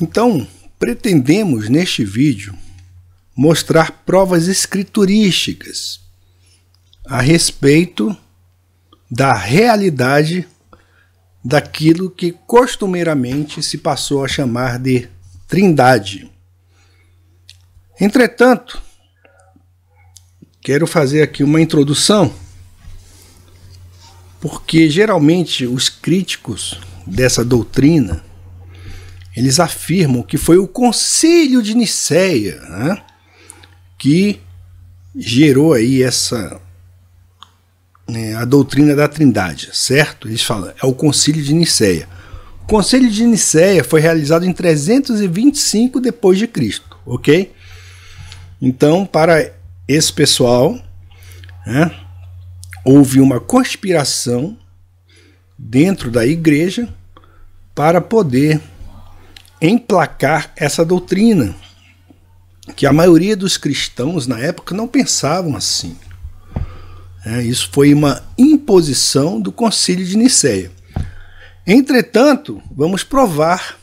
Então, pretendemos neste vídeo mostrar provas escriturísticas a respeito da realidade daquilo que costumeiramente se passou a chamar de Trindade. Entretanto, quero fazer aqui uma introdução, porque geralmente os críticos dessa doutrina eles afirmam que foi o Concílio de Nicéia né, que gerou aí essa né, a doutrina da Trindade, certo? Eles falam, é o Concílio de Nicéia. O Concílio de Nicéia foi realizado em 325 depois de Cristo, OK? Então, para esse pessoal, né, houve uma conspiração dentro da igreja para poder emplacar essa doutrina, que a maioria dos cristãos na época não pensavam assim. É, isso foi uma imposição do Concílio de Nicéia. Entretanto, vamos provar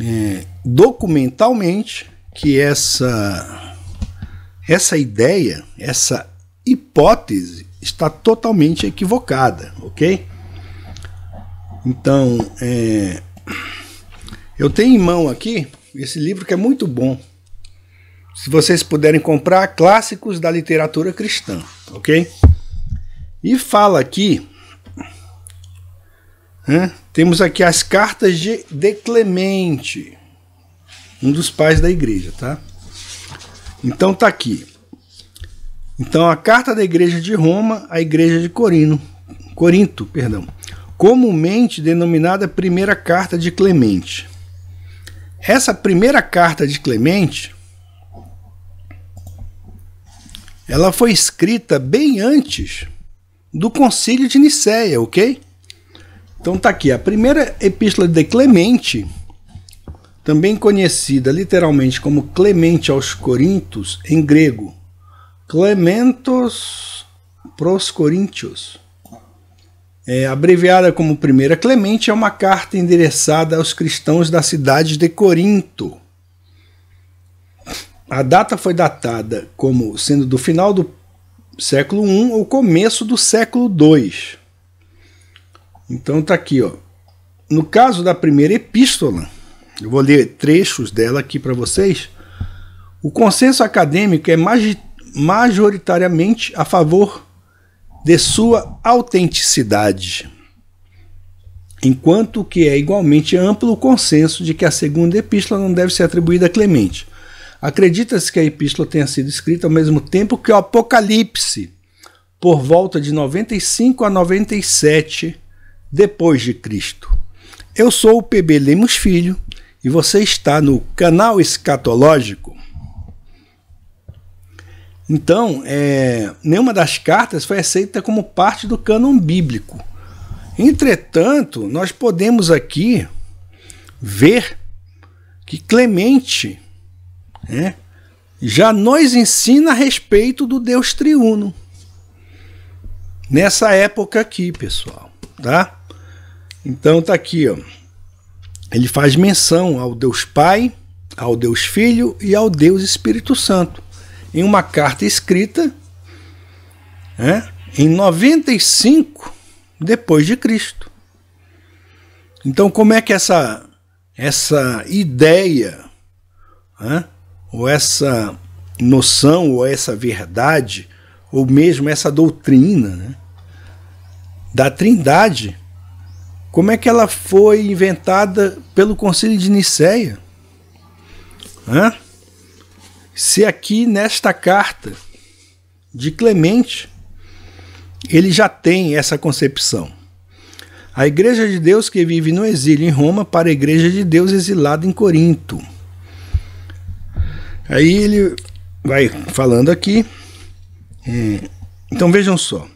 é, documentalmente que essa, essa ideia, essa hipótese está totalmente equivocada, ok? Então, é, eu tenho em mão aqui esse livro que é muito bom. Se vocês puderem comprar, clássicos da literatura cristã, ok? E fala aqui. Né? Temos aqui as cartas de, de Clemente, um dos pais da igreja, tá? Então tá aqui. Então a carta da igreja de Roma à igreja de Corino, Corinto, perdão, comumente denominada primeira carta de Clemente. Essa primeira carta de Clemente, ela foi escrita bem antes do Concílio de Nicéia, ok? Então tá aqui a primeira epístola de Clemente, também conhecida literalmente como Clemente aos Coríntios em grego, Clementos pros Coríntios. É, abreviada como Primeira Clemente, é uma carta endereçada aos cristãos da cidade de Corinto. A data foi datada como sendo do final do século I ou começo do século II. Então está aqui, ó. No caso da primeira epístola, eu vou ler trechos dela aqui para vocês. O consenso acadêmico é majoritariamente a favor de sua autenticidade. Enquanto que é igualmente amplo o consenso de que a segunda epístola não deve ser atribuída a Clemente. Acredita-se que a epístola tenha sido escrita ao mesmo tempo que o Apocalipse, por volta de 95 a 97 depois de Cristo. Eu sou o PB Lemos Filho e você está no canal Escatológico. Então, é, nenhuma das cartas foi aceita como parte do cânon bíblico. Entretanto, nós podemos aqui ver que Clemente né, já nos ensina a respeito do Deus triuno. Nessa época aqui, pessoal, tá? Então tá aqui, ó. Ele faz menção ao Deus Pai, ao Deus Filho e ao Deus Espírito Santo em uma carta escrita né, em 95 depois de Cristo. Então, como é que essa essa ideia né, ou essa noção ou essa verdade ou mesmo essa doutrina né, da Trindade, como é que ela foi inventada pelo Concílio de Nicéia? Né? se aqui nesta carta de Clemente ele já tem essa concepção. A igreja de Deus que vive no exílio em Roma para a igreja de Deus exilada em Corinto. Aí ele vai falando aqui. É, então vejam só.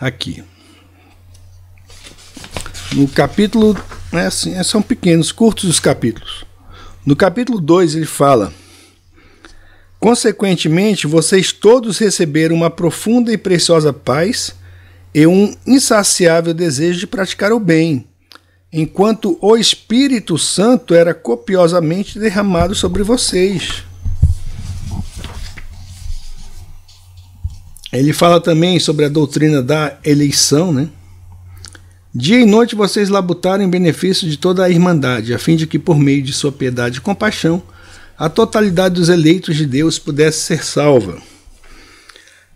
Aqui. No capítulo. Né, assim, são pequenos, curtos os capítulos. No capítulo 2 ele fala Consequentemente, vocês todos receberam uma profunda e preciosa paz e um insaciável desejo de praticar o bem, enquanto o Espírito Santo era copiosamente derramado sobre vocês. Ele fala também sobre a doutrina da eleição, né? Dia e noite vocês labutaram em benefício de toda a Irmandade, a fim de que, por meio de sua piedade e compaixão, a totalidade dos eleitos de Deus pudesse ser salva.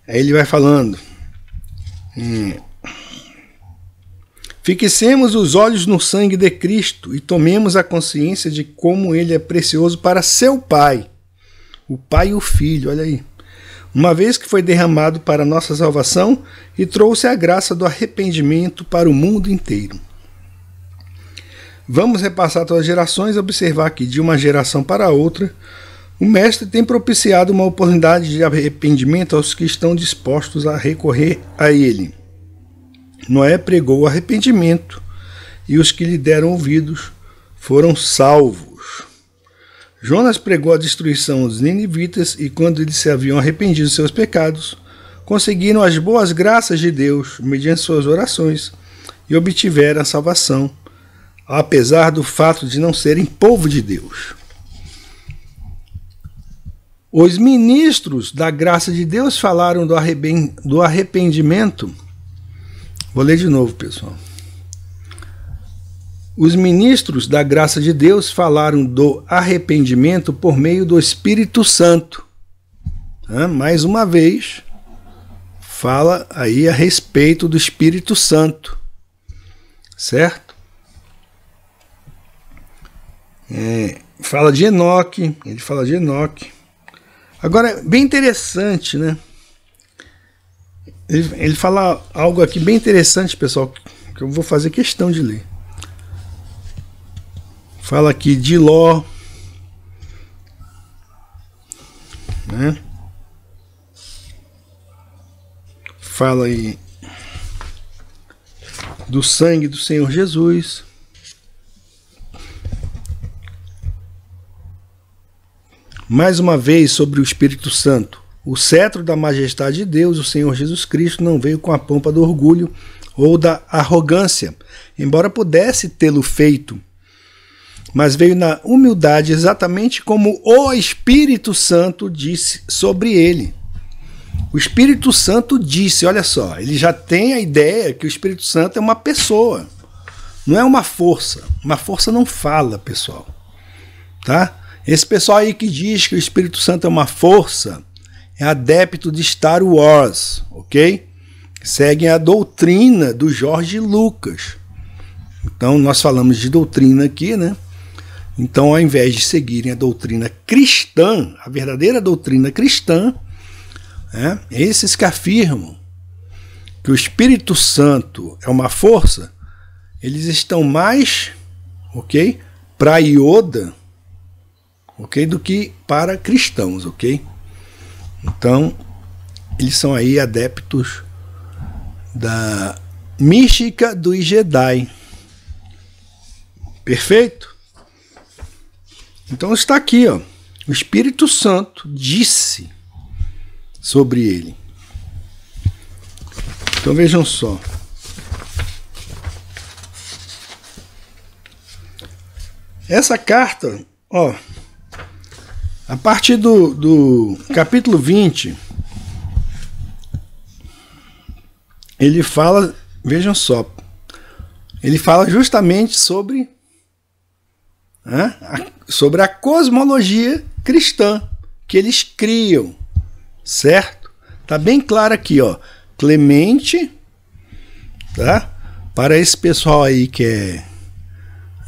Aí ele vai falando. Hum. Fixemos os olhos no sangue de Cristo e tomemos a consciência de como ele é precioso para seu Pai, o Pai e o Filho, olha aí. Uma vez que foi derramado para nossa salvação e trouxe a graça do arrependimento para o mundo inteiro. Vamos repassar todas as gerações e observar que, de uma geração para outra, o Mestre tem propiciado uma oportunidade de arrependimento aos que estão dispostos a recorrer a ele. Noé pregou o arrependimento e os que lhe deram ouvidos foram salvos. Jonas pregou a destruição dos ninivitas e, quando eles se haviam arrependido de seus pecados, conseguiram as boas graças de Deus mediante suas orações e obtiveram a salvação apesar do fato de não serem povo de Deus. Os ministros da graça de Deus falaram do arrependimento. Vou ler de novo, pessoal. Os ministros da graça de Deus falaram do arrependimento por meio do Espírito Santo. mais uma vez, fala aí a respeito do Espírito Santo, certo? É, fala de Enoque, ele fala de Enoque. Agora, bem interessante, né? Ele, ele fala algo aqui bem interessante, pessoal, que eu vou fazer questão de ler. Fala aqui de Ló, né? Fala aí do sangue do Senhor Jesus. mais uma vez sobre o Espírito Santo. O cetro da majestade de Deus, o Senhor Jesus Cristo, não veio com a pompa do orgulho ou da arrogância, embora pudesse tê-lo feito, mas veio na humildade, exatamente como o Espírito Santo disse sobre ele. O Espírito Santo disse, olha só, ele já tem a ideia que o Espírito Santo é uma pessoa, não é uma força. Uma força não fala, pessoal. Tá? Esse pessoal aí que diz que o Espírito Santo é uma força é adepto de Star Wars, ok? Seguem a doutrina do Jorge Lucas. Então, nós falamos de doutrina aqui, né? Então, ao invés de seguirem a doutrina cristã, a verdadeira doutrina cristã, né? esses que afirmam que o Espírito Santo é uma força, eles estão mais, ok? Para Yoda ok? Do que para cristãos, ok? Então, eles são aí adeptos da mística do Jedi. Perfeito? Então está aqui, ó. O Espírito Santo disse sobre ele. Então vejam só. Essa carta, ó, a partir do, do capítulo 20, ele fala, vejam só, ele fala justamente sobre, né, sobre a cosmologia cristã que eles criam, certo? Tá bem claro aqui, ó. Clemente, tá? Para esse pessoal aí que é,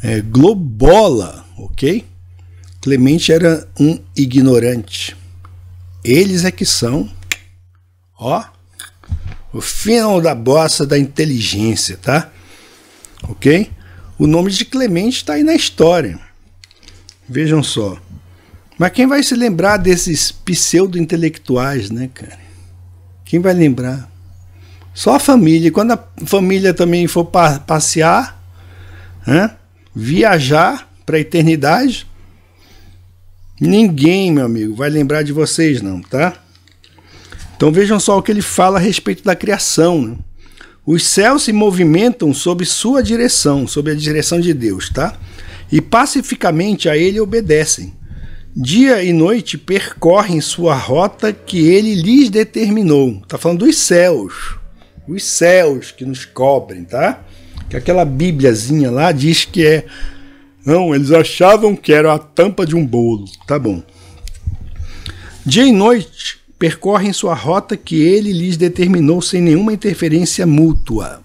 é globola, ok? Clemente era um ignorante. Eles é que são, ó, o final da bossa da inteligência, tá? Ok? O nome de Clemente está aí na história. Vejam só. Mas quem vai se lembrar desses pseudo-intelectuais, né, cara? Quem vai lembrar? Só a família. Quando a família também for passear, né, viajar para a eternidade, Ninguém, meu amigo, vai lembrar de vocês, não, tá? Então vejam só o que ele fala a respeito da criação. Né? Os céus se movimentam sob sua direção, sob a direção de Deus, tá? E pacificamente a ele obedecem. Dia e noite percorrem sua rota que ele lhes determinou. Tá falando dos céus. Os céus que nos cobrem, tá? Que aquela bíbliazinha lá diz que é não, eles achavam que era a tampa de um bolo. Tá bom. Dia e noite percorrem sua rota que ele lhes determinou sem nenhuma interferência mútua.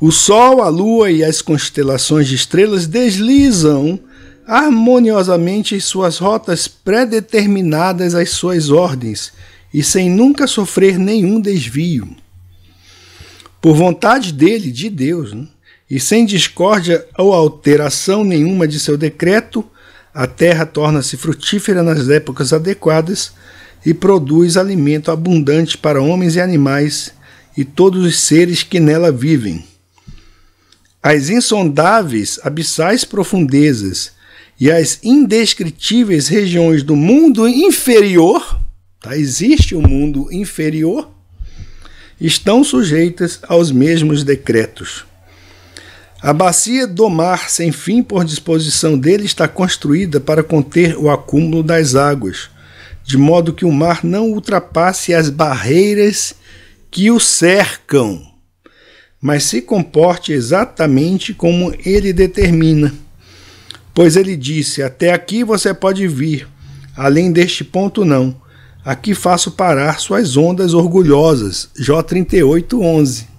O Sol, a Lua e as constelações de estrelas deslizam harmoniosamente em suas rotas pré-determinadas às suas ordens e sem nunca sofrer nenhum desvio. Por vontade dele, de Deus, né? e sem discórdia ou alteração nenhuma de seu decreto, a terra torna-se frutífera nas épocas adequadas e produz alimento abundante para homens e animais e todos os seres que nela vivem. As insondáveis, abissais profundezas e as indescritíveis regiões do mundo inferior, tá? existe o um mundo inferior, estão sujeitas aos mesmos decretos. A bacia do mar sem fim por disposição dele está construída para conter o acúmulo das águas, de modo que o mar não ultrapasse as barreiras que o cercam, mas se comporte exatamente como ele determina. Pois ele disse: Até aqui você pode vir, além deste ponto não. Aqui faço parar suas ondas orgulhosas. Jó 11.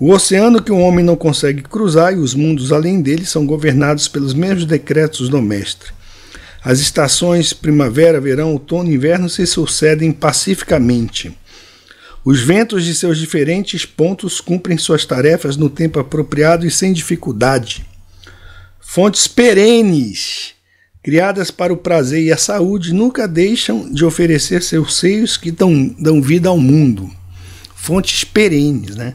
O oceano que o homem não consegue cruzar e os mundos além dele são governados pelos mesmos decretos do Mestre. As estações primavera, verão, outono e inverno se sucedem pacificamente. Os ventos de seus diferentes pontos cumprem suas tarefas no tempo apropriado e sem dificuldade. Fontes perenes, criadas para o prazer e a saúde, nunca deixam de oferecer seus seios que dão, dão vida ao mundo. Fontes perenes, né?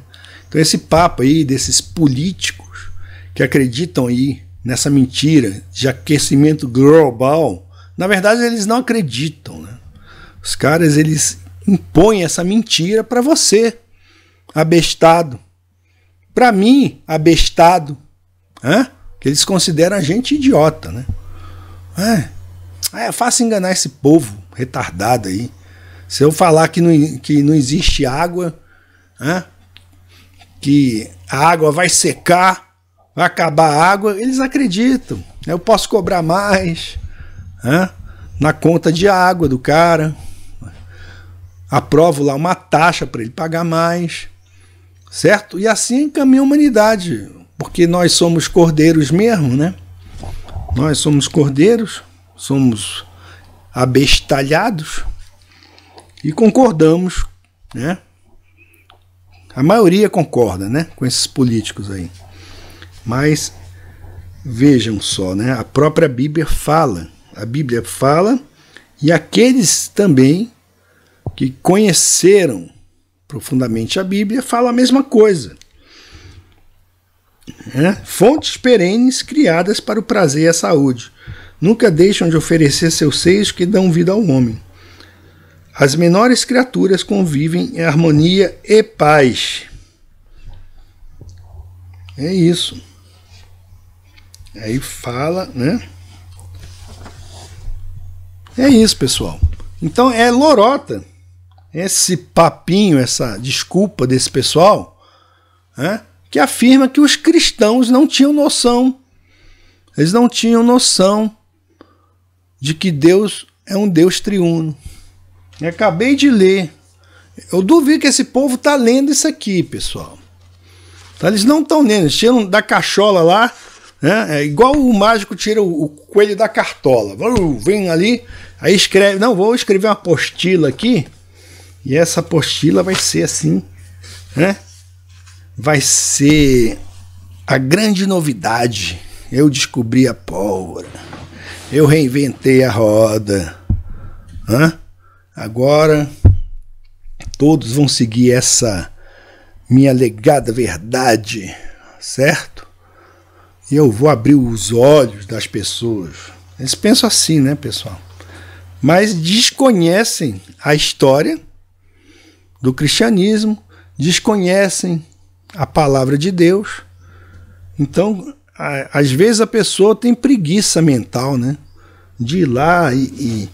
Então esse papo aí desses políticos que acreditam aí nessa mentira de aquecimento global, na verdade eles não acreditam, né? Os caras eles impõem essa mentira para você, abestado. Para mim, abestado, Hã? que eles consideram a gente idiota, né? É, ah, é fácil enganar esse povo retardado aí. Se eu falar que não, que não existe água, ah que a água vai secar, vai acabar a água, eles acreditam. Eu posso cobrar mais né? na conta de água do cara. Aprovo lá uma taxa para ele pagar mais, certo? E assim encaminha a humanidade, porque nós somos cordeiros mesmo, né? Nós somos cordeiros, somos abestalhados e concordamos, né? A maioria concorda né, com esses políticos aí. Mas vejam só, né, a própria Bíblia fala. A Bíblia fala, e aqueles também que conheceram profundamente a Bíblia falam a mesma coisa. É, fontes perenes criadas para o prazer e a saúde. Nunca deixam de oferecer seus seios que dão vida ao homem. As menores criaturas convivem em harmonia e paz. É isso. Aí fala, né? É isso, pessoal. Então é lorota. Esse papinho, essa desculpa desse pessoal, né, que afirma que os cristãos não tinham noção. Eles não tinham noção de que Deus é um Deus triuno acabei de ler. Eu duvido que esse povo tá lendo isso aqui, pessoal. Tá? Eles não estão lendo, eles tiram da cachola lá, né? É igual o mágico tira o, o coelho da cartola. vem ali, aí escreve. Não, vou escrever uma apostila aqui. E essa apostila vai ser assim, né? Vai ser a grande novidade. Eu descobri a pólvora. Eu reinventei a roda. Hã? Agora todos vão seguir essa minha legada verdade, certo? E eu vou abrir os olhos das pessoas. Eles pensam assim, né, pessoal? Mas desconhecem a história do cristianismo, desconhecem a palavra de Deus. Então, às vezes a pessoa tem preguiça mental, né? De ir lá e, e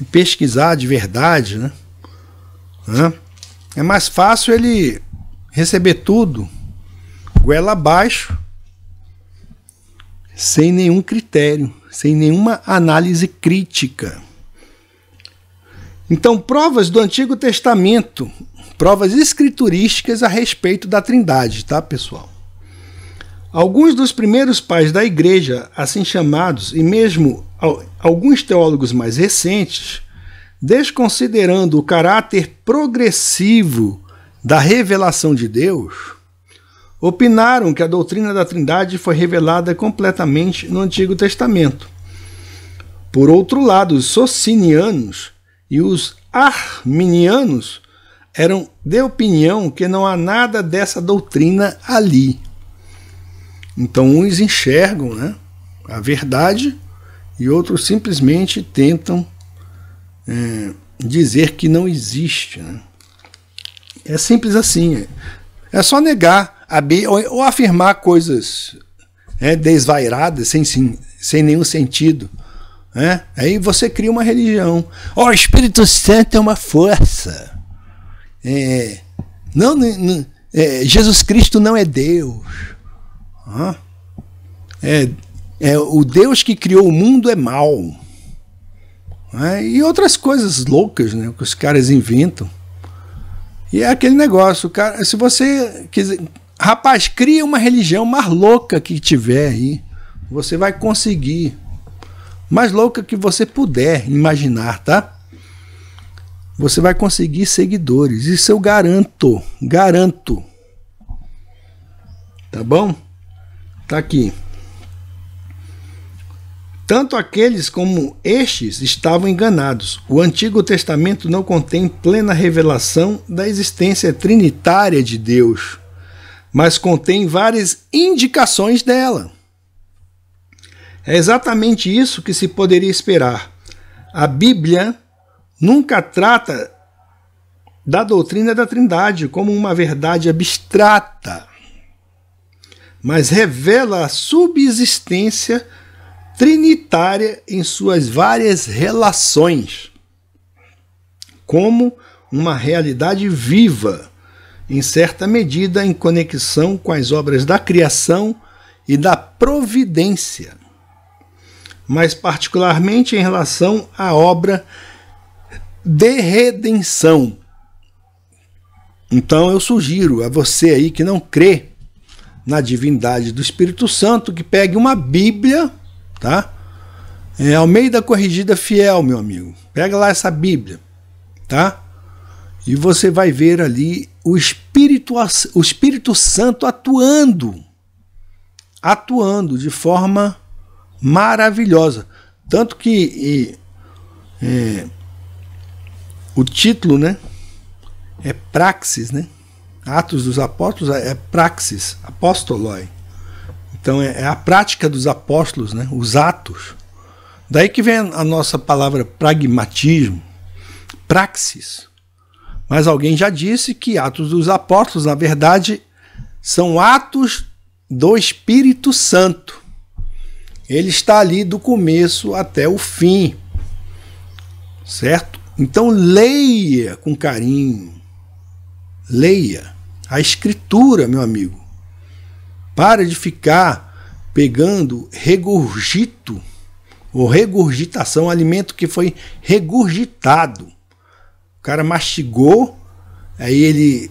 e pesquisar de verdade, né? né? É mais fácil ele receber tudo goela abaixo, sem nenhum critério, sem nenhuma análise crítica. Então, provas do Antigo Testamento, provas escriturísticas a respeito da Trindade, tá, pessoal? Alguns dos primeiros pais da igreja, assim chamados, e mesmo alguns teólogos mais recentes, desconsiderando o caráter progressivo da revelação de Deus, opinaram que a doutrina da Trindade foi revelada completamente no Antigo Testamento. Por outro lado, os socinianos e os arminianos eram de opinião que não há nada dessa doutrina ali. Então, uns enxergam né, a verdade e outros simplesmente tentam é, dizer que não existe. Né? É simples assim. É, é só negar a B, ou, ou afirmar coisas é, desvairadas, sem, sem nenhum sentido. Né? Aí você cria uma religião. O Espírito Santo é uma força. É, não, não é, Jesus Cristo não é Deus. É, é, o Deus que criou o mundo é mal. Né? E outras coisas loucas né, que os caras inventam. E é aquele negócio, cara, se você quiser. Rapaz, cria uma religião mais louca que tiver aí. Você vai conseguir. Mais louca que você puder imaginar, tá? Você vai conseguir seguidores. Isso eu garanto. Garanto. Tá bom? Está aqui. Tanto aqueles como estes estavam enganados. O Antigo Testamento não contém plena revelação da existência trinitária de Deus, mas contém várias indicações dela. É exatamente isso que se poderia esperar. A Bíblia nunca trata da doutrina da Trindade como uma verdade abstrata mas revela a subsistência trinitária em suas várias relações, como uma realidade viva, em certa medida em conexão com as obras da criação e da providência, mas particularmente em relação à obra de redenção. Então eu sugiro a você aí que não crê na divindade do Espírito Santo que pegue uma Bíblia, tá? É Almeida Corrigida Fiel, meu amigo. Pega lá essa Bíblia, tá? E você vai ver ali o Espírito, o Espírito Santo atuando, atuando de forma maravilhosa. Tanto que e, é, o título, né? É Praxis, né? Atos dos Apóstolos é, é praxis, apostoloi. Então é, é a prática dos apóstolos, né? os atos. Daí que vem a nossa palavra pragmatismo, praxis. Mas alguém já disse que Atos dos Apóstolos, na verdade, são atos do Espírito Santo. Ele está ali do começo até o fim. Certo? Então leia com carinho. Leia a escritura, meu amigo. Para de ficar pegando regurgito ou regurgitação, alimento que foi regurgitado. O cara mastigou, aí ele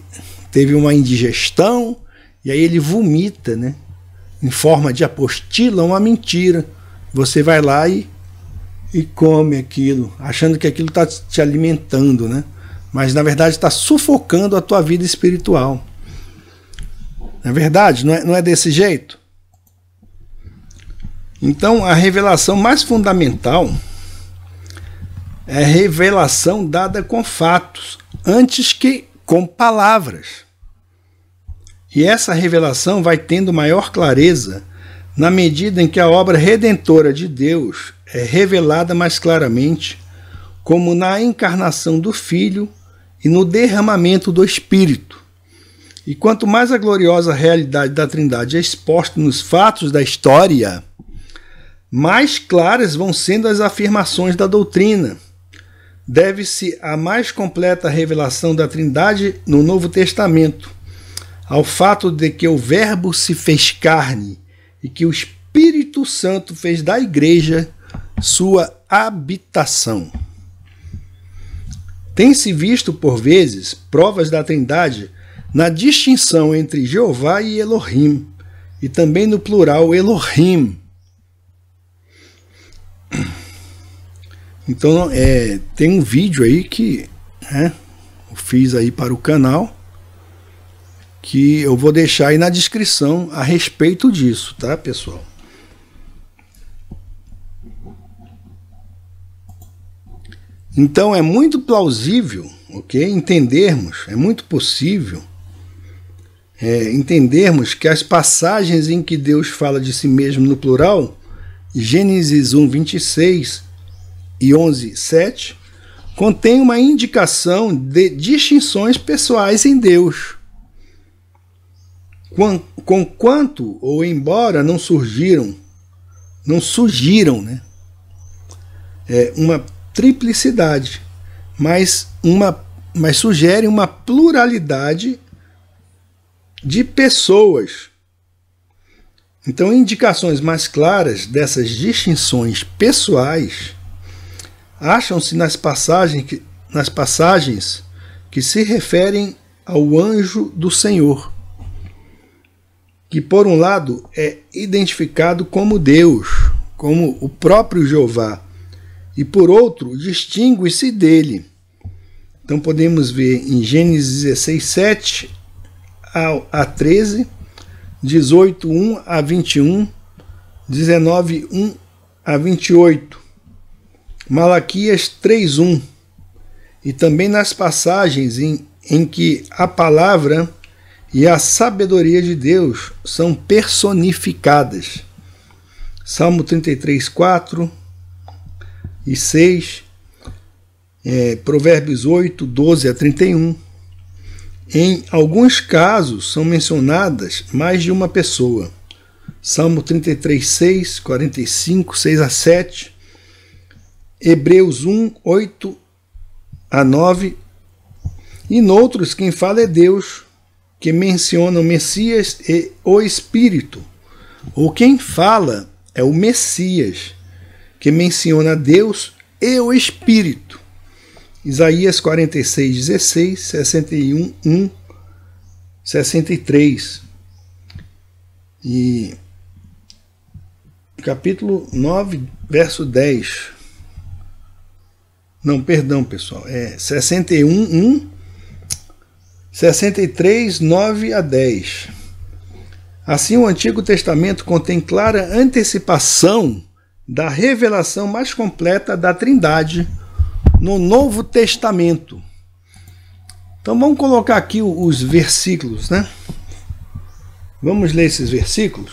teve uma indigestão e aí ele vomita, né? Em forma de apostila, uma mentira. Você vai lá e, e come aquilo, achando que aquilo está te alimentando, né? mas na verdade está sufocando a tua vida espiritual. Não é verdade? Não é, não é desse jeito? Então, a revelação mais fundamental é revelação dada com fatos, antes que com palavras. E essa revelação vai tendo maior clareza na medida em que a obra redentora de Deus é revelada mais claramente, como na encarnação do Filho e no derramamento do Espírito. E quanto mais a gloriosa realidade da Trindade é exposta nos fatos da história, mais claras vão sendo as afirmações da doutrina. Deve-se a mais completa revelação da Trindade no Novo Testamento, ao fato de que o Verbo se fez carne e que o Espírito Santo fez da Igreja sua habitação. Tem-se visto, por vezes, provas da Trindade na distinção entre Jeová e Elohim, e também no plural Elohim. Então, é, tem um vídeo aí que né, eu fiz aí para o canal, que eu vou deixar aí na descrição a respeito disso, tá, pessoal? Então é muito plausível, ok, entendermos, é muito possível é, entendermos que as passagens em que Deus fala de si mesmo no plural, Gênesis 1, 26 e 11, 7, contém uma indicação de distinções pessoais em Deus. Com, conquanto ou embora não surgiram, não surgiram, né? É, uma triplicidade, mas, uma, mas sugere uma pluralidade de pessoas. Então, indicações mais claras dessas distinções pessoais acham-se nas passagens, que, nas passagens que se referem ao anjo do Senhor, que por um lado é identificado como Deus, como o próprio Jeová, e por outro distingue-se dele. Então podemos ver em Gênesis 16, 7 a 13, 18, 1 a 21, 19, 1 a 28, Malaquias 3, 1, e também nas passagens em, em que a palavra e a sabedoria de Deus são personificadas. Salmo 33, 4, e 6, é, Provérbios 8, 12 a 31. Em alguns casos são mencionadas mais de uma pessoa. Salmo 33, 6, 45, 6 a 7, Hebreus 1, 8 a 9, e noutros quem fala é Deus, que menciona o Messias e o Espírito, ou quem fala é o Messias que menciona Deus e o Espírito. Isaías 46, 16, 61, 1, 63. E capítulo 9, verso 10. Não, perdão, pessoal. É 61, 1, 63, 9 a 10. Assim, o Antigo Testamento contém clara antecipação da revelação mais completa da Trindade no Novo Testamento. Então vamos colocar aqui os versículos, né? Vamos ler esses versículos?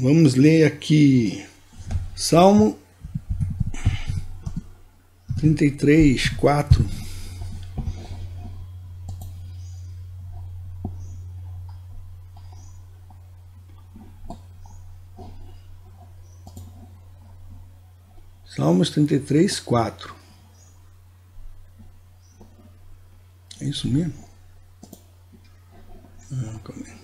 Vamos ler aqui Salmo 33, 4. Salmos 33, 4. É isso mesmo? Ah, calma aí.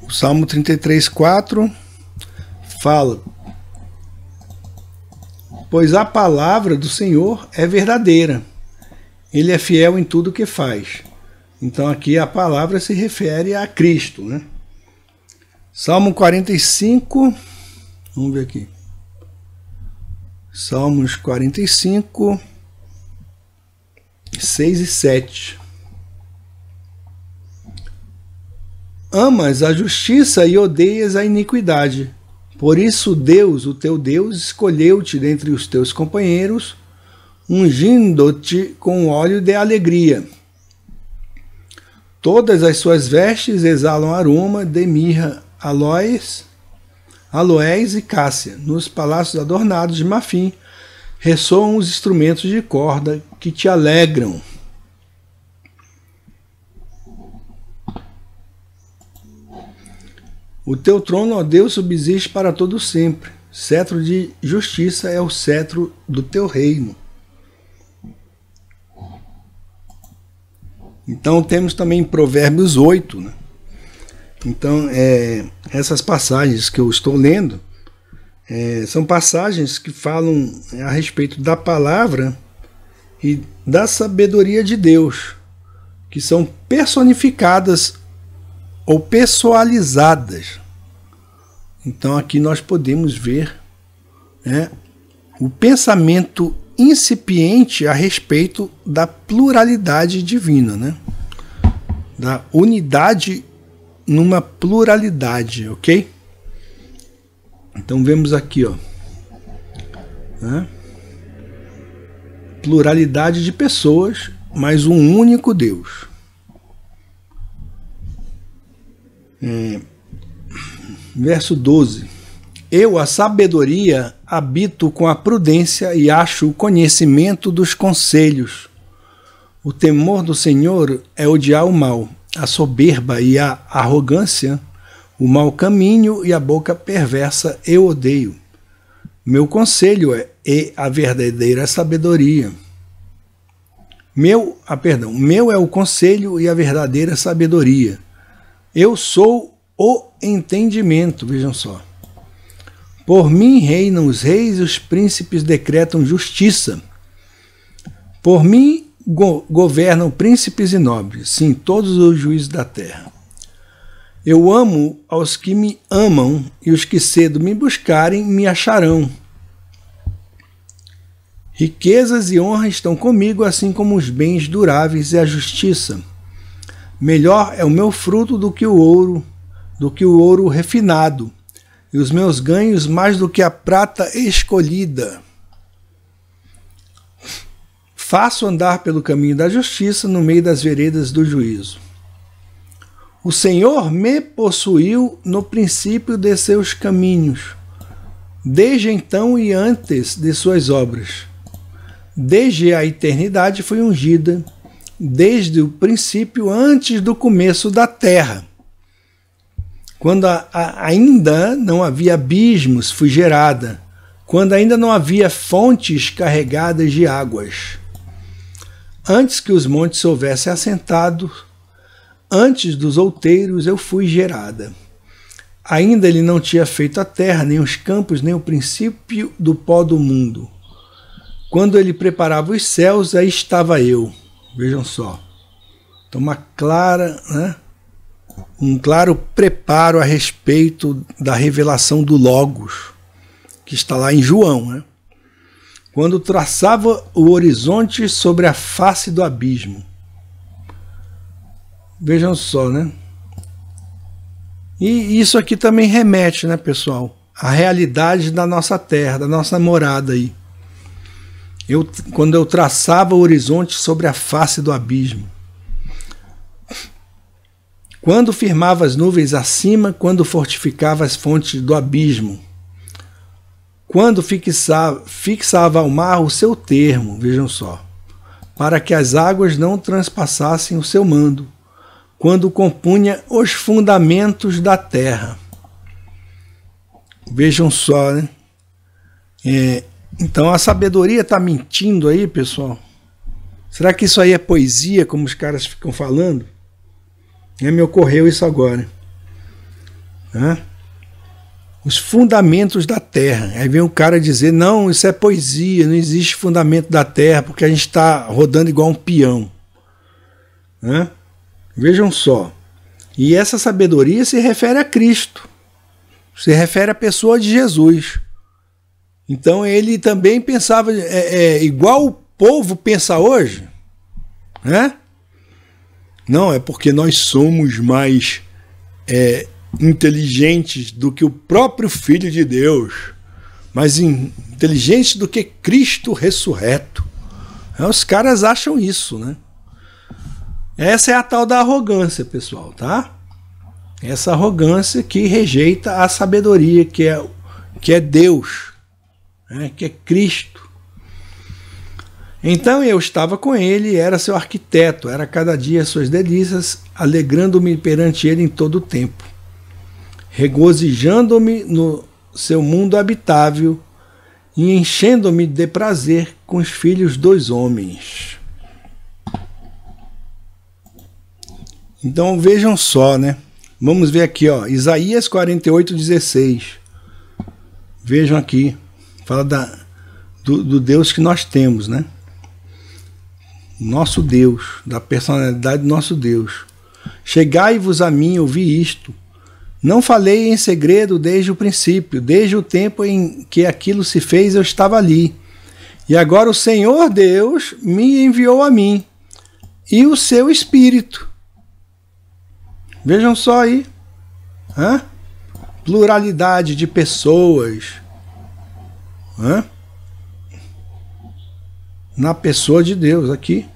O Salmo 33, 4 fala: Pois a palavra do Senhor é verdadeira, ele é fiel em tudo o que faz. Então aqui a palavra se refere a Cristo, né? Salmo 45, vamos ver aqui. Salmos 45, 6 e 7. Amas a justiça e odeias a iniquidade. Por isso Deus, o teu Deus, escolheu-te dentre os teus companheiros, ungindo-te com óleo de alegria Todas as suas vestes exalam aroma de mirra, aloés, aloés e cássia. Nos palácios adornados de marfim ressoam os instrumentos de corda que te alegram. O teu trono, ó Deus, subsiste para todo sempre. Cetro de justiça é o cetro do teu reino. Então temos também Provérbios 8. Né? Então, é, essas passagens que eu estou lendo é, são passagens que falam é, a respeito da palavra e da sabedoria de Deus, que são personificadas ou pessoalizadas. Então aqui nós podemos ver né, o pensamento incipiente a respeito da pluralidade divina, né? da unidade numa pluralidade, ok? Então vemos aqui, ó, né? pluralidade de pessoas, mas um único Deus. É, verso 12. Eu, a sabedoria, habito com a prudência e acho o conhecimento dos conselhos. O temor do Senhor é odiar o mal, a soberba e a arrogância, o mau caminho e a boca perversa eu odeio. Meu conselho é, é a verdadeira sabedoria. Meu, ah, perdão, meu é o conselho e a verdadeira sabedoria. Eu sou o entendimento, vejam só. Por mim reinam os reis e os príncipes decretam justiça. Por mim go governam príncipes e nobres, sim, todos os juízes da terra. Eu amo aos que me amam, e os que cedo me buscarem me acharão. Riquezas e honra estão comigo, assim como os bens duráveis e a justiça. Melhor é o meu fruto do que o ouro, do que o ouro refinado e os meus ganhos mais do que a prata escolhida. Faço andar pelo caminho da justiça no meio das veredas do juízo. O Senhor me possuiu no princípio de seus caminhos, desde então e antes de suas obras. Desde a eternidade foi ungida, desde o princípio, antes do começo da terra quando a, a, ainda não havia abismos, fui gerada, quando ainda não havia fontes carregadas de águas. Antes que os montes houvessem assentado, antes dos outeiros eu fui gerada. Ainda ele não tinha feito a terra, nem os campos, nem o princípio do pó do mundo. Quando ele preparava os céus, aí estava eu. Vejam só. Então, uma clara, né? um claro preparo a respeito da revelação do Logos, que está lá em João, né? quando traçava o horizonte sobre a face do abismo. Vejam só, né? E isso aqui também remete, né, pessoal, à realidade da nossa terra, da nossa morada aí. Eu, quando eu traçava o horizonte sobre a face do abismo. Quando firmava as nuvens acima, quando fortificava as fontes do abismo, quando fixava, fixava ao mar o seu termo, vejam só, para que as águas não transpassassem o seu mando, quando compunha os fundamentos da terra. Vejam só, né? É, então a sabedoria está mentindo aí, pessoal? Será que isso aí é poesia, como os caras ficam falando? E me ocorreu isso agora. Os fundamentos da terra. Aí vem um cara dizer: não, isso é poesia, não existe fundamento da terra, porque a gente está rodando igual um peão. Vejam só. E essa sabedoria se refere a Cristo, se refere à pessoa de Jesus. Então ele também pensava é, é, igual o povo pensa hoje, né? Não, é porque nós somos mais é, inteligentes do que o próprio Filho de Deus, mais inteligentes do que Cristo ressurreto. É, os caras acham isso, né? Essa é a tal da arrogância, pessoal, tá? Essa arrogância que rejeita a sabedoria que é, que é Deus, né? que é Cristo. Então eu estava com ele, era seu arquiteto, era cada dia suas delícias, alegrando-me perante ele em todo o tempo, regozijando-me no seu mundo habitável e enchendo-me de prazer com os filhos dos homens. Então vejam só, né? Vamos ver aqui, ó, Isaías 48:16. Vejam aqui, fala da, do, do Deus que nós temos, né? nosso Deus, da personalidade do nosso Deus. Chegai-vos a mim, ouvi isto. Não falei em segredo desde o princípio, desde o tempo em que aquilo se fez, eu estava ali. E agora o Senhor Deus me enviou a mim e o seu Espírito. Vejam só aí. Hã? Pluralidade de pessoas. Hã? na pessoa de Deus aqui.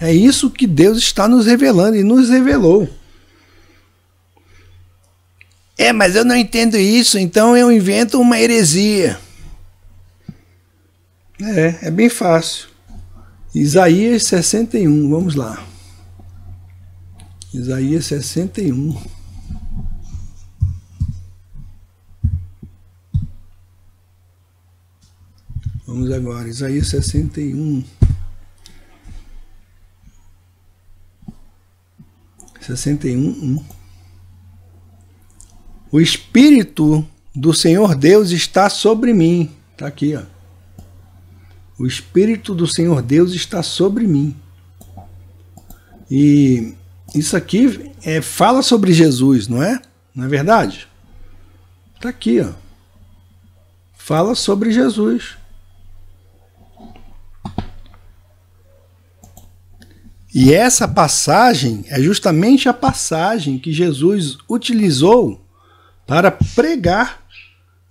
É isso que Deus está nos revelando e nos revelou. É, mas eu não entendo isso, então eu invento uma heresia. É, é bem fácil. Isaías 61, vamos lá. Isaías 61. Vamos agora, Isaías 61. 61, 1. O Espírito do Senhor Deus está sobre mim. Está aqui, ó. O Espírito do Senhor Deus está sobre mim. E isso aqui é, fala sobre Jesus, não é? Não é verdade? Está aqui, ó. Fala sobre Jesus. E essa passagem é justamente a passagem que Jesus utilizou para pregar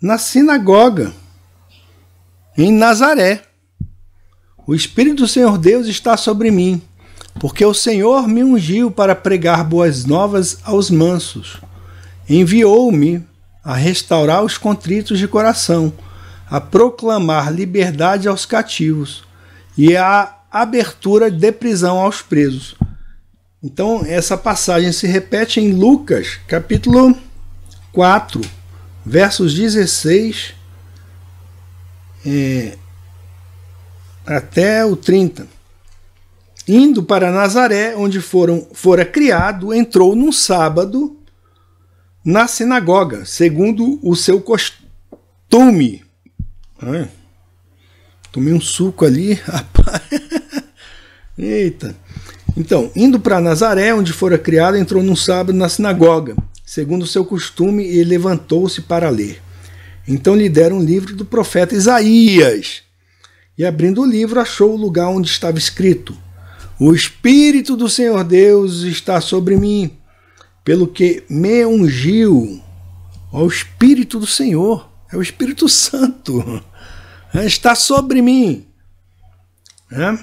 na sinagoga em Nazaré. O Espírito do Senhor Deus está sobre mim, porque o Senhor me ungiu para pregar boas novas aos mansos. Enviou-me a restaurar os contritos de coração, a proclamar liberdade aos cativos e a abertura de prisão aos presos. Então, essa passagem se repete em Lucas, capítulo 4, versos 16 é, até o 30. Indo para Nazaré, onde foram, fora criado, entrou num sábado na sinagoga, segundo o seu costume. Tomei um suco ali, rapaz. Eita. Então, indo para Nazaré, onde fora criado, entrou num sábado na sinagoga. Segundo o seu costume, ele levantou-se para ler. Então lhe deram um livro do profeta Isaías. E abrindo o livro, achou o lugar onde estava escrito: O Espírito do Senhor Deus está sobre mim, pelo que me ungiu. Ó, o Espírito do Senhor, é o Espírito Santo está sobre mim. Né?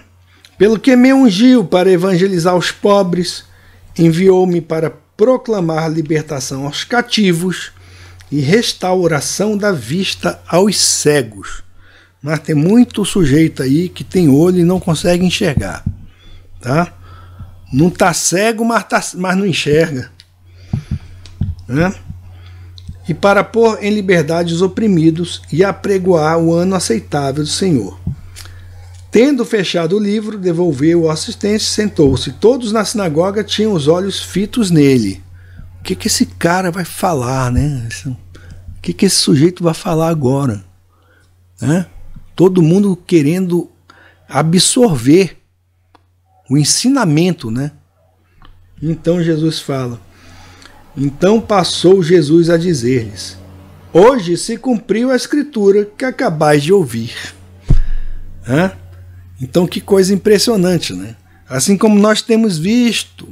Pelo que me ungiu para evangelizar os pobres, enviou-me para proclamar libertação aos cativos e restauração da vista aos cegos. Mas tem muito sujeito aí que tem olho e não consegue enxergar. Tá? Não está cego, mas, tá, mas não enxerga. Né? e para pôr em liberdade os oprimidos e apregoar o ano aceitável do Senhor. Tendo fechado o livro, devolveu o assistente e sentou-se. Todos na sinagoga tinham os olhos fitos nele. O que, que esse cara vai falar, né? O que, que esse sujeito vai falar agora? Né? Todo mundo querendo absorver o ensinamento, né? Então Jesus fala: então passou Jesus a dizer-lhes: Hoje se cumpriu a escritura que acabais de ouvir. Hã? Então, que coisa impressionante, né? Assim como nós temos visto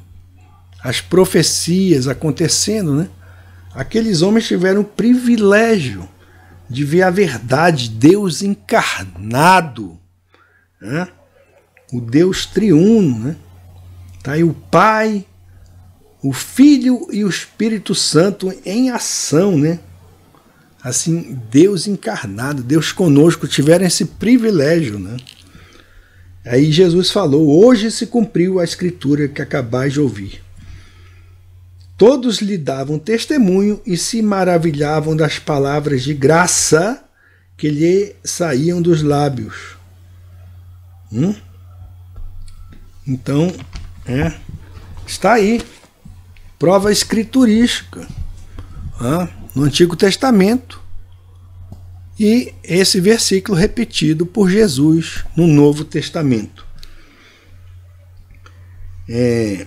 as profecias acontecendo, né? Aqueles homens tiveram o privilégio de ver a verdade, Deus encarnado, né? o Deus triuno, né? Tá aí o Pai, o Filho e o Espírito Santo em ação, né? Assim, Deus encarnado, Deus conosco, tiveram esse privilégio, né? Aí Jesus falou: Hoje se cumpriu a escritura que acabais de ouvir. Todos lhe davam testemunho e se maravilhavam das palavras de graça que lhe saíam dos lábios. Hum? Então, é, está aí prova escriturística no Antigo Testamento e esse versículo repetido por Jesus no Novo Testamento. É,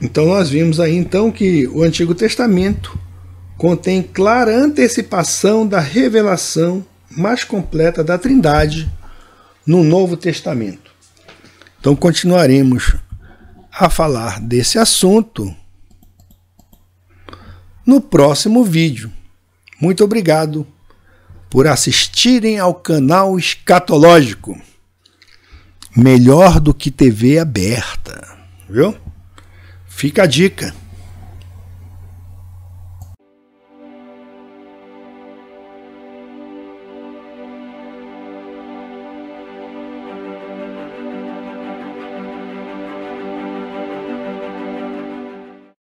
então nós vimos aí então que o Antigo Testamento contém clara antecipação da revelação mais completa da Trindade no Novo Testamento. Então continuaremos a falar desse assunto no próximo vídeo. Muito obrigado por assistirem ao canal Escatológico. Melhor do que TV aberta, viu? Fica a dica.